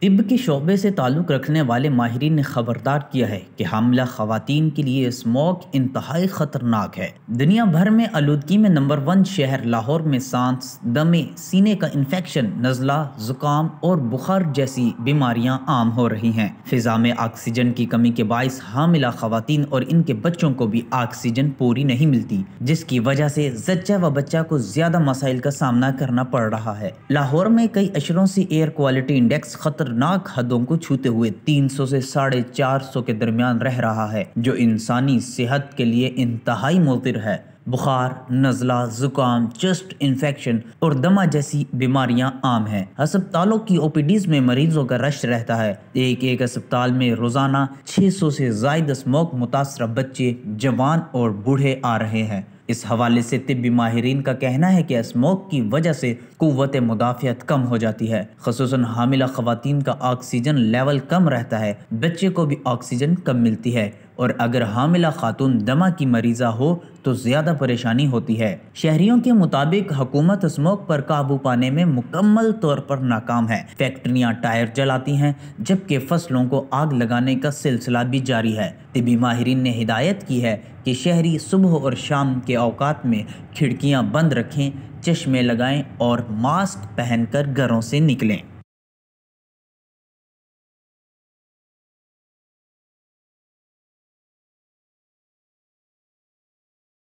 तिब के शोबे से ताल्लुक़ रखने वाले माहरीन ने खबरदार किया है कि हमला खवतिन के लिए स्मोक इंतहाई ख़तरनाक है दुनिया भर में आलूदगी में नंबर वन शहर लाहौर में सांस दमे सीने का इन्फेक्शन नज़ला ज़ुकाम और बुखार जैसी बीमारियां आम हो रही हैं फिजा में ऑक्सीजन की कमी के बायस हामिला खातन और इनके बच्चों को भी ऑक्सीजन पूरी नहीं मिलती जिसकी वजह से जच्चा व बच्चा को ज़्यादा मसाइल का सामना करना पड़ रहा है लाहौर में कई अशरों से एयर क्वालिटी इंडेक्स खतर खतरनाक हदों को छूते हुए 300 से साढ़े चार के दरमियान रह रहा है जो इंसानी सेहत के लिए इंतहाई मुतिर है बुखार नज़ला ज़ुकाम चेस्ट इन्फेक्शन और दमा जैसी बीमारियां आम हैं अस्पतालों की ओपीडीज में मरीजों का रश रहता है एक एक अस्पताल में रोज़ाना 600 से जायद स्मोक मुतासर बच्चे जवान और बूढ़े आ रहे हैं इस हवाले से तिबी माहरीन का कहना है कि स्मोक की वजह से कुत मुदाफियत कम हो जाती है खसूस हामिला खातन का ऑक्सीजन लेवल कम रहता है बच्चे को भी ऑक्सीजन कम मिलती है और अगर हामिला खातून दमा की मरीज़ा हो तो ज़्यादा परेशानी होती है शहरियों के मुताबिक हुकूमत स्मोक पर काबू पाने में मुकम्मल तौर पर नाकाम है फैक्ट्रियां टायर जलाती हैं जबकि फसलों को आग लगाने का सिलसिला भी जारी है तिबी माहरीन ने हिदायत की है कि शहरी सुबह और शाम के अवकात में खिड़कियाँ बंद रखें चश्मे लगाएं और मास्क पहनकर घरों से निकलें